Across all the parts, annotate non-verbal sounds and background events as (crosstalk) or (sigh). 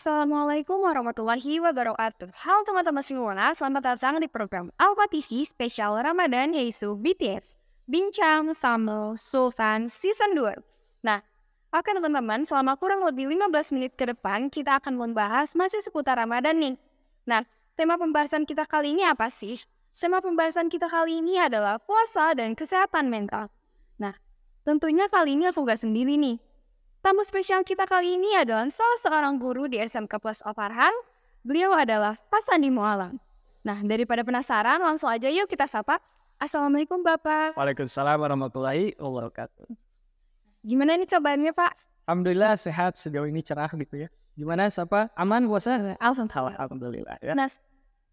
Assalamualaikum warahmatullahi wabarakatuh. Halo teman-teman semua, selamat datang di program Alfa TV spesial Ramadan yaitu BTS. Bincang sama Sultan Season 2. Nah, oke teman-teman, selama kurang lebih 15 menit ke depan kita akan membahas masih seputar Ramadan nih. Nah, tema pembahasan kita kali ini apa sih? Tema pembahasan kita kali ini adalah puasa dan kesehatan mental. Nah, tentunya kali ini aku gak sendiri nih Tamu spesial kita kali ini adalah salah seorang guru di SMK Plus Alfarhan. Beliau adalah Pak Sandi Mualam. Nah, daripada penasaran, langsung aja yuk kita sapa. Assalamualaikum Bapak. Waalaikumsalam warahmatullahi wabarakatuh. Gimana nih cobaannya Pak? Alhamdulillah sehat sejauh ini cerah gitu ya. Gimana Sapa? Aman puasa? Alhamdulillah. Alhamdulillah ya. Nah,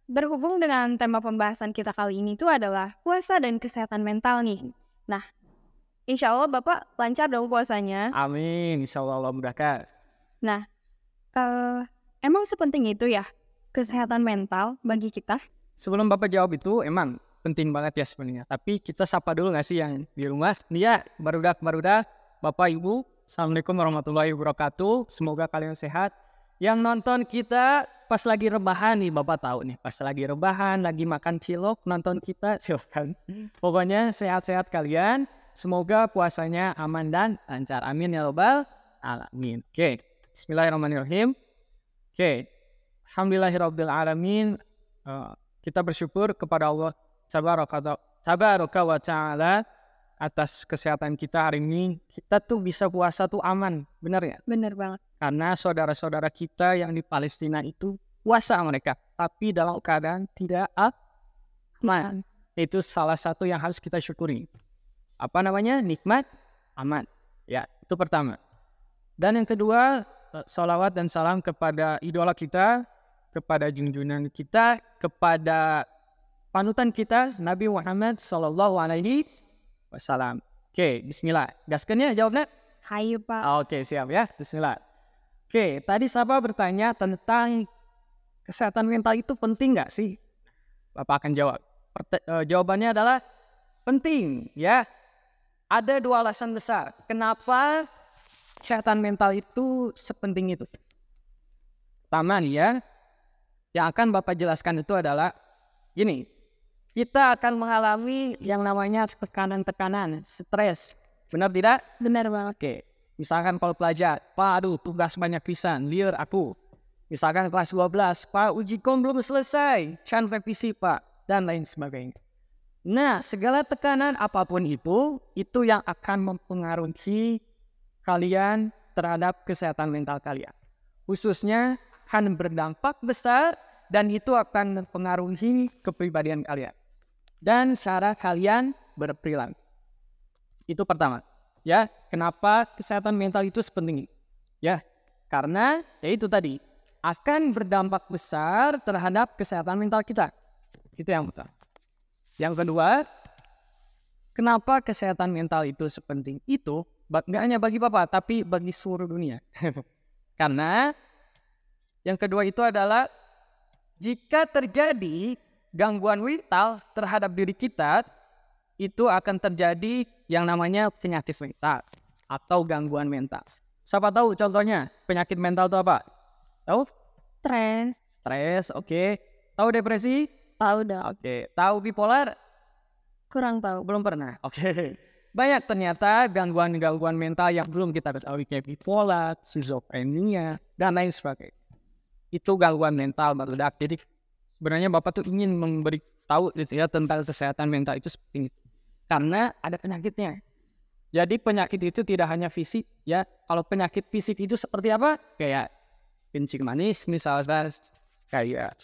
berhubung dengan tema pembahasan kita kali ini itu adalah puasa dan kesehatan mental nih. Nah, Insya Allah Bapak lancar dong puasanya. Amin, insya Allah Allah mudahkan. Nah, uh, emang sepenting itu ya kesehatan mental bagi kita? Sebelum Bapak jawab itu, emang penting banget ya sebenarnya. Tapi kita sapa dulu nggak sih yang di rumah? ya barudak, barudak, Bapak, Ibu, Assalamualaikum warahmatullahi wabarakatuh. Semoga kalian sehat. Yang nonton kita pas lagi rebahan nih Bapak tahu nih. Pas lagi rebahan, lagi makan cilok, nonton kita (laughs) silahkan. Pokoknya sehat-sehat kalian Semoga puasanya aman dan lancar. Amin ya robbal alamin. Oke. Okay. Bismillahirrahmanirrahim. Oke. Okay. Alhamdulillahirabbil alamin. Uh, eh, kita bersyukur kepada Allah tabaraka wa taala atas kesehatan kita hari ini. Kita tuh bisa puasa tuh aman, benar ya? Benar banget. Karena saudara-saudara kita yang di Palestina itu puasa mereka, tapi dalam keadaan tidak aman. Itu salah satu yang harus kita syukuri apa namanya nikmat aman ya itu pertama dan yang kedua eh, salawat dan salam kepada idola kita kepada junjungan kita kepada panutan kita Nabi Muhammad Shallallahu Alaihi Wasallam oke Bismillah gaskannya jawabnya Hai Pak oke siap ya Bismillah oke tadi siapa bertanya tentang kesehatan mental itu penting nggak sih Bapak akan jawab Pert eh, jawabannya adalah penting ya ada dua alasan besar kenapa kesehatan mental itu sepenting itu. Pertama nih ya, yang akan Bapak jelaskan itu adalah gini, kita akan mengalami yang namanya tekanan-tekanan, stres. Benar tidak? Benar banget. Oke. Misalkan kalau pelajar, Pak aduh tugas banyak pisan, liar aku. Misalkan kelas 12, Pak uji kom belum selesai, can revisi Pak, dan lain sebagainya. Nah, segala tekanan apapun itu, itu yang akan mempengaruhi kalian terhadap kesehatan mental kalian. Khususnya akan berdampak besar dan itu akan mempengaruhi kepribadian kalian dan cara kalian berperilaku. Itu pertama. Ya, kenapa kesehatan mental itu sepenting? Ya, karena ya itu tadi akan berdampak besar terhadap kesehatan mental kita. Itu yang pertama. Yang kedua, kenapa kesehatan mental itu sepenting itu? Nggak hanya bagi Bapak, tapi bagi seluruh dunia. (laughs) Karena yang kedua itu adalah jika terjadi gangguan vital terhadap diri kita, itu akan terjadi yang namanya penyakit mental atau gangguan mental. Siapa tahu contohnya penyakit mental itu apa? Tahu? Stres. Stres, oke. Okay. Tahu depresi? Tahu dong. Oke, okay. tahu bipolar? Kurang tahu. Belum pernah. Oke. Okay. Banyak ternyata gangguan-gangguan mental yang belum kita ketahui kayak bipolar, schizophrenia, dan lain sebagainya. Itu gangguan mental meledak. Jadi sebenarnya Bapak tuh ingin memberi tahu gitu ya tentang kesehatan mental itu seperti itu. Karena ada penyakitnya. Jadi penyakit itu tidak hanya fisik ya. Kalau penyakit fisik itu seperti apa? Kayak kencing manis misalnya, kayak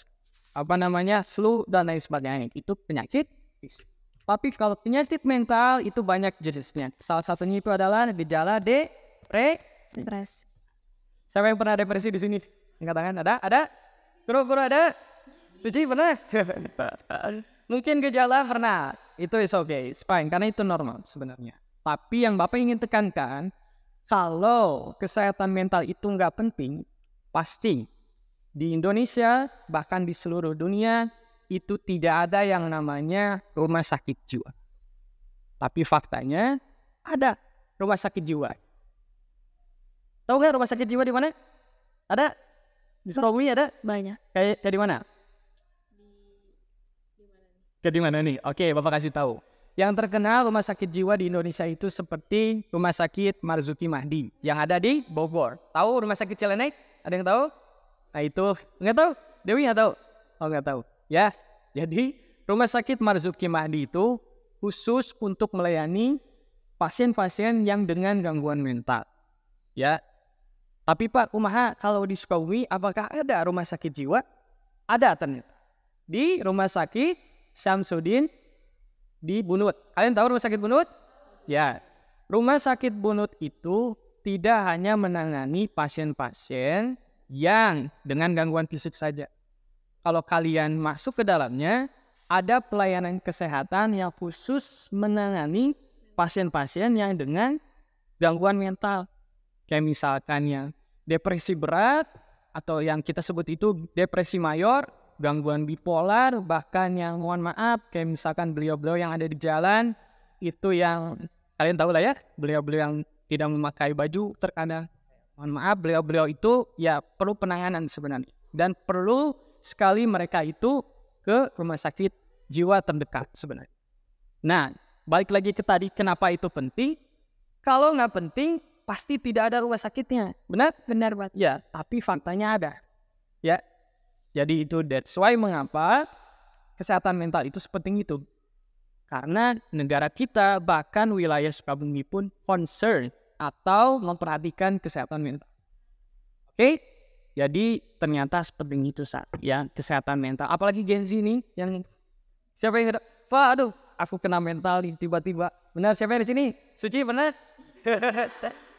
apa namanya flu dan lain sebagainya itu penyakit tapi kalau penyakit mental itu banyak jenisnya salah satunya itu adalah gejala depresi stres siapa yang pernah depresi di sini angkat tangan ada ada kru-kru ada Suci pernah (laughs) mungkin gejala pernah itu is okay it's fine karena itu normal sebenarnya tapi yang bapak ingin tekankan kalau kesehatan mental itu nggak penting pasti di Indonesia, bahkan di seluruh dunia, itu tidak ada yang namanya rumah sakit jiwa. Tapi faktanya ada rumah sakit jiwa. Tahu nggak rumah sakit jiwa di mana? Ada? Di Sukabumi ada? Banyak. Kayak kayak di mana? Ke di mana nih? Oke, Bapak kasih tahu. Yang terkenal rumah sakit jiwa di Indonesia itu seperti Rumah Sakit Marzuki Mahdi yang ada di Bogor. Tahu Rumah Sakit Cilenek? Ada yang tahu? Nah itu nggak tahu, Dewi nggak tahu. Oh nggak tahu. Ya, jadi Rumah Sakit Marzuki Mahdi itu khusus untuk melayani pasien-pasien yang dengan gangguan mental. Ya, tapi Pak Kumaha kalau di Sukabumi apakah ada rumah sakit jiwa? Ada ternyata. Di rumah sakit Samsudin di Bunut. Kalian tahu rumah sakit Bunut? Ya. Rumah sakit Bunut itu tidak hanya menangani pasien-pasien yang dengan gangguan fisik saja. Kalau kalian masuk ke dalamnya, ada pelayanan kesehatan yang khusus menangani pasien-pasien yang dengan gangguan mental. Kayak misalkan yang depresi berat atau yang kita sebut itu depresi mayor, gangguan bipolar, bahkan yang mohon maaf kayak misalkan beliau-beliau yang ada di jalan itu yang kalian tahu lah ya, beliau-beliau yang tidak memakai baju terkadang mohon maaf beliau-beliau itu ya perlu penanganan sebenarnya dan perlu sekali mereka itu ke rumah sakit jiwa terdekat sebenarnya. Nah, balik lagi ke tadi kenapa itu penting? Kalau nggak penting pasti tidak ada rumah sakitnya. Benar? Benar banget. Ya, tapi faktanya ada. Ya. Jadi itu that's why mengapa kesehatan mental itu sepenting itu. Karena negara kita bahkan wilayah Sukabumi pun concern atau memperhatikan kesehatan mental. Oke, okay? jadi ternyata seperti itu saat ya kesehatan mental. Apalagi Gen Z ini yang siapa yang Pak, aduh, aku kena mental nih tiba-tiba. Benar siapa yang di sini? Suci benar? (laughs)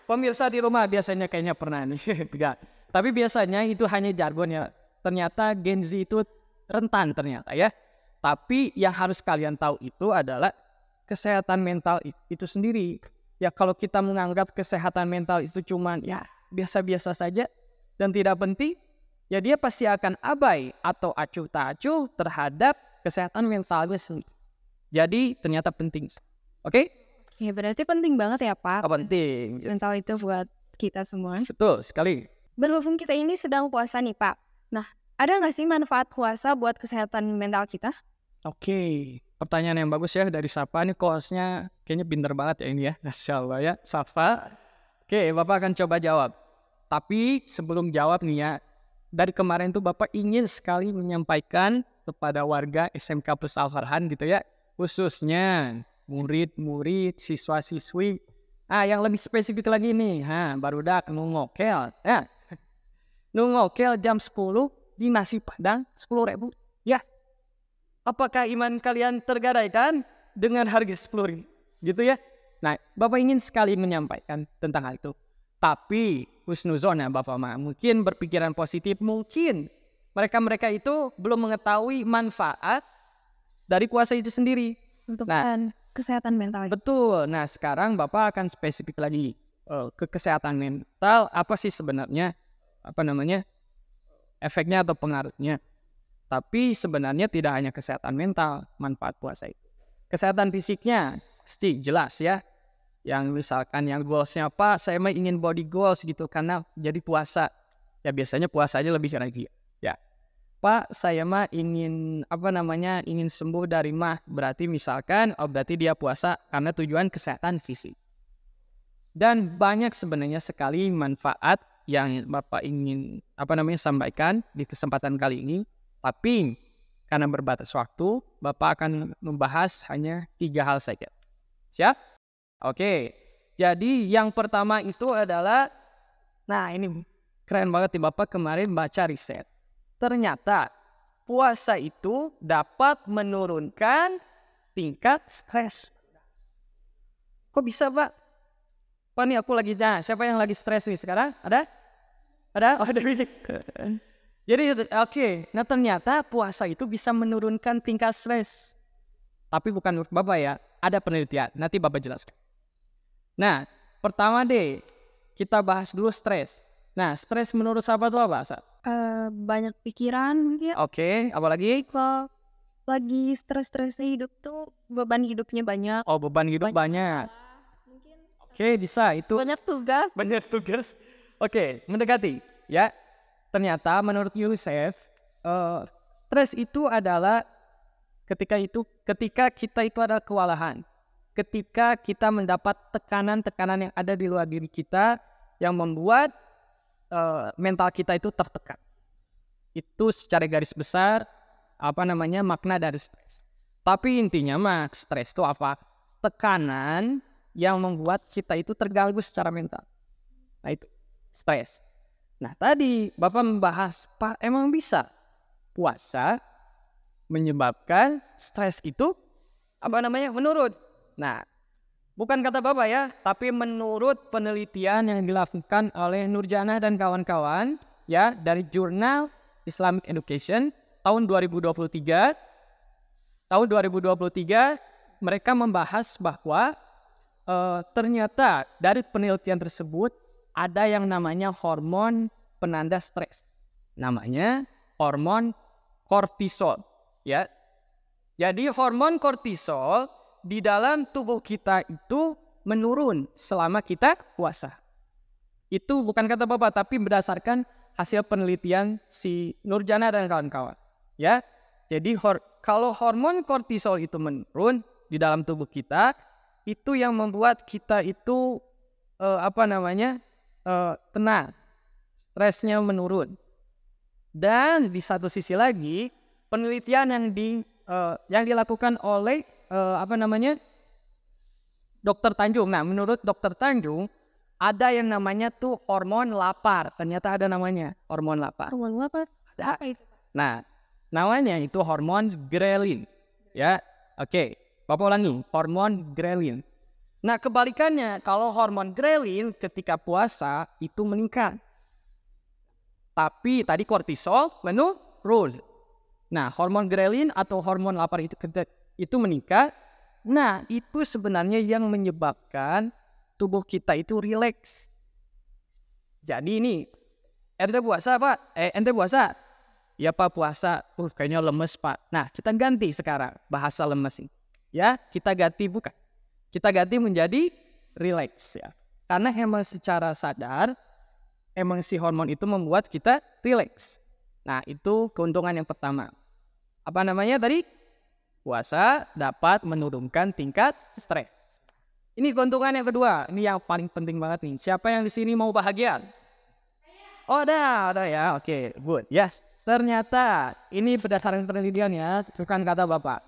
Pemirsa di rumah biasanya kayaknya pernah nih. (laughs) Enggak. Tapi biasanya itu hanya jargon ya. Ternyata Gen Z itu rentan ternyata ya. Tapi yang harus kalian tahu itu adalah kesehatan mental itu sendiri ya kalau kita menganggap kesehatan mental itu cuma ya biasa-biasa saja dan tidak penting, ya dia pasti akan abai atau acuh tak acuh terhadap kesehatan mentalnya sendiri. Jadi ternyata penting. Oke? Okay? Ya berarti penting banget ya Pak. Oh, penting. Mental itu buat kita semua. Betul sekali. Berhubung kita ini sedang puasa nih Pak. Nah, ada nggak sih manfaat puasa buat kesehatan mental kita? Oke, okay. pertanyaan yang bagus ya dari siapa nih kosnya Kayaknya pinter banget ya ini ya. (laughs) Masya Allah ya. Safa. Oke, Bapak akan coba jawab. Tapi sebelum jawab nih ya, dari kemarin tuh Bapak ingin sekali menyampaikan kepada warga SMK Plus Al gitu ya, khususnya murid-murid, siswa-siswi. Ah, yang lebih spesifik lagi nih, ha, baru dak nungokel. Ya. Nungokel jam 10 di nasi padang 10 ribu. Ya. Apakah iman kalian tergadaikan dengan harga 10 ribu? gitu ya. Nah, Bapak ingin sekali menyampaikan tentang hal itu. Tapi husnuzon ya Bapak Ma, mungkin berpikiran positif, mungkin mereka-mereka itu belum mengetahui manfaat dari kuasa itu sendiri. Untuk nah, eh, kesehatan mental. Betul. Nah, sekarang Bapak akan spesifik lagi eh, ke kesehatan mental apa sih sebenarnya apa namanya efeknya atau pengaruhnya. Tapi sebenarnya tidak hanya kesehatan mental manfaat puasa itu. Kesehatan fisiknya pasti jelas ya yang misalkan yang goalsnya apa saya mah ingin body goals gitu karena jadi puasa ya biasanya puasanya lebih lagi ya Pak saya mah ingin apa namanya ingin sembuh dari mah berarti misalkan oh berarti dia puasa karena tujuan kesehatan fisik dan banyak sebenarnya sekali manfaat yang Bapak ingin apa namanya sampaikan di kesempatan kali ini tapi karena berbatas waktu Bapak akan membahas hanya tiga hal saja Siap? Oke. Jadi yang pertama itu adalah nah ini keren banget nih Bapak kemarin baca riset. Ternyata puasa itu dapat menurunkan tingkat stres. Kok bisa, Pak? Pak nih aku lagi nah, siapa yang lagi stres nih sekarang? Ada? Ada? Oh, ada (laughs) Jadi oke, okay. nah ternyata puasa itu bisa menurunkan tingkat stres. Tapi bukan menurut Bapak ya, ada penelitian. Nanti Bapak jelaskan. Nah, pertama deh kita bahas dulu stres. Nah, stres menurut sahabat tuh apa, Sa? Uh, eh, banyak pikiran mungkin. Oke, okay, apalagi? Kalau lagi stres-stresnya hidup tuh beban hidupnya banyak. Oh, beban hidup banyak. banyak. Oke, okay, bisa itu. Banyak tugas. Banyak tugas. Oke, okay, mendekati ya. Ternyata menurut UNICEF, uh, eh, stres itu adalah Ketika itu, ketika kita itu ada kewalahan, ketika kita mendapat tekanan-tekanan yang ada di luar diri kita yang membuat uh, mental kita itu tertekan. Itu secara garis besar apa namanya makna dari stres. Tapi intinya mak stres itu apa? Tekanan yang membuat kita itu terganggu secara mental. Nah itu stres. Nah tadi Bapak membahas, Pak emang bisa puasa menyebabkan stres itu apa namanya Menurut, Nah, bukan kata Bapak ya, tapi menurut penelitian yang dilakukan oleh Nurjana dan kawan-kawan ya dari jurnal Islamic Education tahun 2023 tahun 2023 mereka membahas bahwa e, ternyata dari penelitian tersebut ada yang namanya hormon penanda stres namanya hormon kortisol ya. Jadi hormon kortisol di dalam tubuh kita itu menurun selama kita puasa. Itu bukan kata Bapak tapi berdasarkan hasil penelitian si Nurjana dan kawan-kawan, ya. Jadi hor kalau hormon kortisol itu menurun di dalam tubuh kita, itu yang membuat kita itu uh, apa namanya? Uh, tenang. Stresnya menurun. Dan di satu sisi lagi, penelitian yang di uh, yang dilakukan oleh uh, apa namanya Dokter Tanjung. Nah, menurut Dokter Tanjung ada yang namanya tuh hormon lapar. Ternyata ada namanya hormon lapar. Hormon lapar. Ada. Nah, namanya itu hormon grelin. Ya, oke. Okay. Bapak ulangi, hormon grelin. Nah, kebalikannya kalau hormon grelin ketika puasa itu meningkat. Tapi tadi kortisol menurun. Nah, hormon grelin atau hormon lapar itu itu meningkat. Nah, itu sebenarnya yang menyebabkan tubuh kita itu rileks. Jadi ini ente puasa pak, eh ente puasa, ya pak puasa, uh kayaknya lemes pak. Nah kita ganti sekarang bahasa lemes ini, ya kita ganti bukan, kita ganti menjadi relax ya. Karena emang secara sadar emang si hormon itu membuat kita relax. Nah itu keuntungan yang pertama apa namanya tadi? Puasa dapat menurunkan tingkat stres. Ini keuntungan yang kedua. Ini yang paling penting banget nih. Siapa yang di sini mau bahagia? Oh, ada, ada ya. Oke, okay, good. Yes. Ternyata ini berdasarkan penelitian ya, bukan kata Bapak.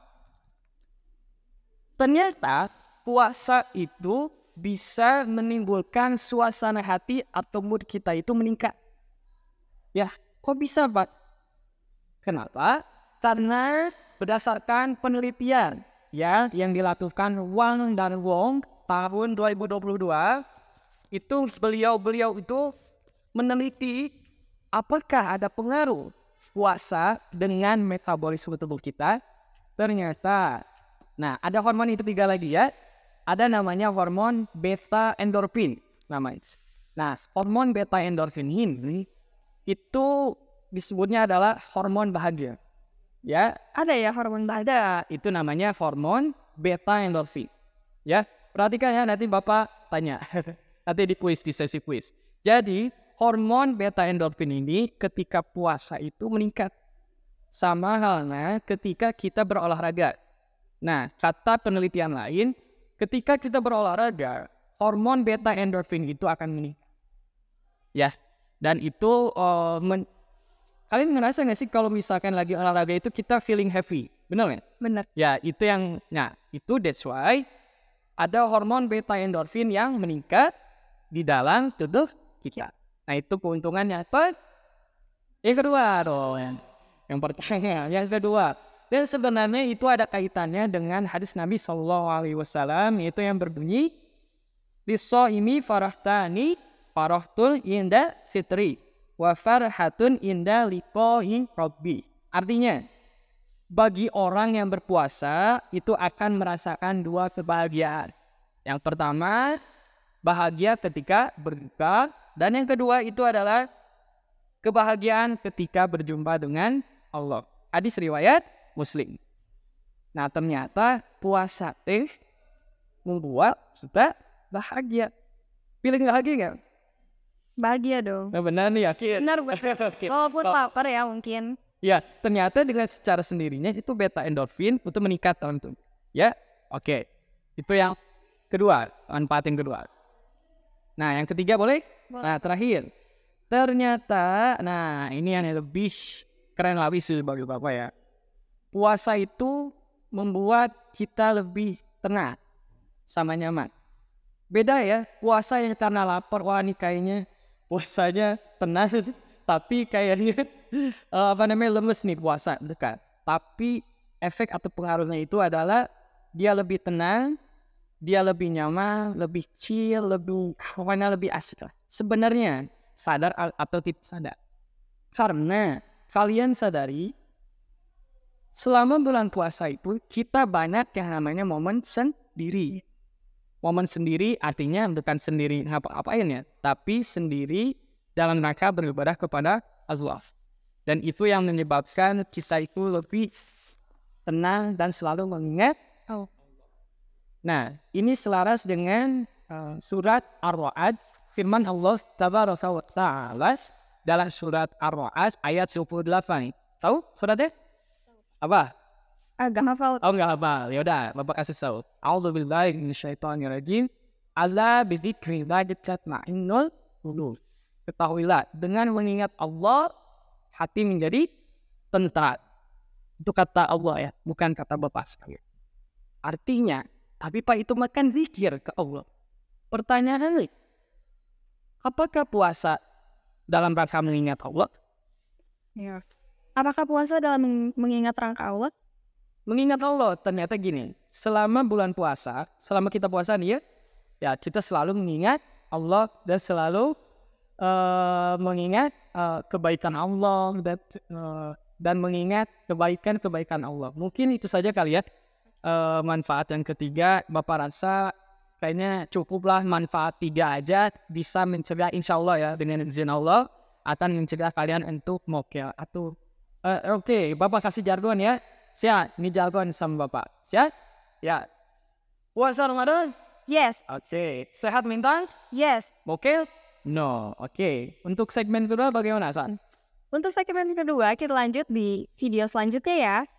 Ternyata puasa itu bisa menimbulkan suasana hati atau mood kita itu meningkat. Ya, kok bisa, Pak? Kenapa? karena berdasarkan penelitian ya yang dilakukan Wang dan Wong tahun 2022 itu beliau-beliau itu meneliti apakah ada pengaruh puasa dengan metabolisme tubuh kita? Ternyata. Nah, ada hormon itu tiga lagi ya. Ada namanya hormon beta endorfin namanya. Nah, hormon beta endorfin ini itu disebutnya adalah hormon bahagia. Ya, ada ya hormon Ada. Itu namanya hormon beta endorfin. Ya, perhatikan ya nanti Bapak tanya. (laughs) nanti di kuis di sesi kuis. Jadi, hormon beta endorfin ini ketika puasa itu meningkat. Sama halnya ketika kita berolahraga. Nah, kata penelitian lain, ketika kita berolahraga, hormon beta endorfin itu akan meningkat. Ya, dan itu uh, kalian ngerasa nggak sih kalau misalkan lagi olahraga itu kita feeling happy benar nggak benar ya itu yang nah itu that's why ada hormon beta endorfin yang meningkat di dalam tubuh kita ya. nah itu keuntungannya apa yang kedua dong yang, pertama (laughs) yang kedua dan sebenarnya itu ada kaitannya dengan hadis Nabi Shallallahu Alaihi Wasallam yaitu yang berbunyi Liso ini farahtani farahtul inda fitri wa farhatun inda liqa'i rabbi. Artinya, bagi orang yang berpuasa itu akan merasakan dua kebahagiaan. Yang pertama, bahagia ketika berbuka dan yang kedua itu adalah kebahagiaan ketika berjumpa dengan Allah. Hadis riwayat Muslim. Nah, ternyata puasa teh membuat kita bahagia. Pilih bahagia nggak? Bahagia dong. Nah, benar nih yakin. Benar betul. (laughs) Walaupun lapar ya mungkin. Ya, ternyata dengan secara sendirinya itu beta endorfin itu meningkat teman-teman. Ya, oke. Okay. Itu yang kedua, manfaat yang kedua. Nah, yang ketiga boleh? boleh. Nah, terakhir. Ternyata, nah ini yang lebih keren lagi sih bagi Bapak ya. Puasa itu membuat kita lebih tenang sama nyaman. Beda ya, puasa yang karena lapar, wah ini kayaknya puasanya tenang (laughs) tapi kayaknya uh, apa namanya lemes nih puasa dekat tapi efek atau pengaruhnya itu adalah dia lebih tenang dia lebih nyaman lebih chill lebih pokoknya lebih asik lah sebenarnya sadar atau tidak sadar karena kalian sadari selama bulan puasa itu kita banyak yang namanya momen sendiri momen sendiri artinya bukan sendiri apa apain ya, tapi sendiri dalam rangka beribadah kepada Allah. Dan itu yang menyebabkan kisah itu lebih tenang dan selalu mengingat oh. Nah, ini selaras dengan eh, surat Ar-Ra'd firman Allah tabaraka wa ta'ala dalam surat Ar-Ra'd ayat 28. Tahu suratnya? Apa? Agak hafal. Oh enggak hafal. Ya udah, Bapak kasih tahu. A'udzubillahi minasyaitonirrajim. Allah bizikrillah tatma'innul qulub. Ketahuilah, dengan mengingat Allah hati menjadi tentera. Itu kata Allah ya, bukan kata Bapak sekalian. Artinya, tapi Pak itu makan zikir ke Allah. Pertanyaan nih, apakah puasa dalam rangka mengingat Allah? Ya. Apakah puasa dalam mengingat rangka Allah? mengingat Allah ternyata gini selama bulan puasa selama kita puasa nih ya ya kita selalu mengingat Allah dan selalu uh, mengingat uh, kebaikan Allah dan uh, dan mengingat kebaikan kebaikan Allah mungkin itu saja kali ya uh, manfaat yang ketiga bapak rasa kayaknya cukuplah manfaat tiga aja bisa mencegah insya Allah ya dengan izin Allah akan mencegah kalian untuk mokel atau uh, oke okay, bapak kasih jargon ya Siap? ini jagoan sama Bapak. Siap? Ya. Puasa Ramadan? Yes. Oke. Okay. Sehat mental? Yes. Oke? No. Oke. Okay. Untuk segmen kedua bagaimana, San? Untuk segmen kedua, kita lanjut di video selanjutnya ya.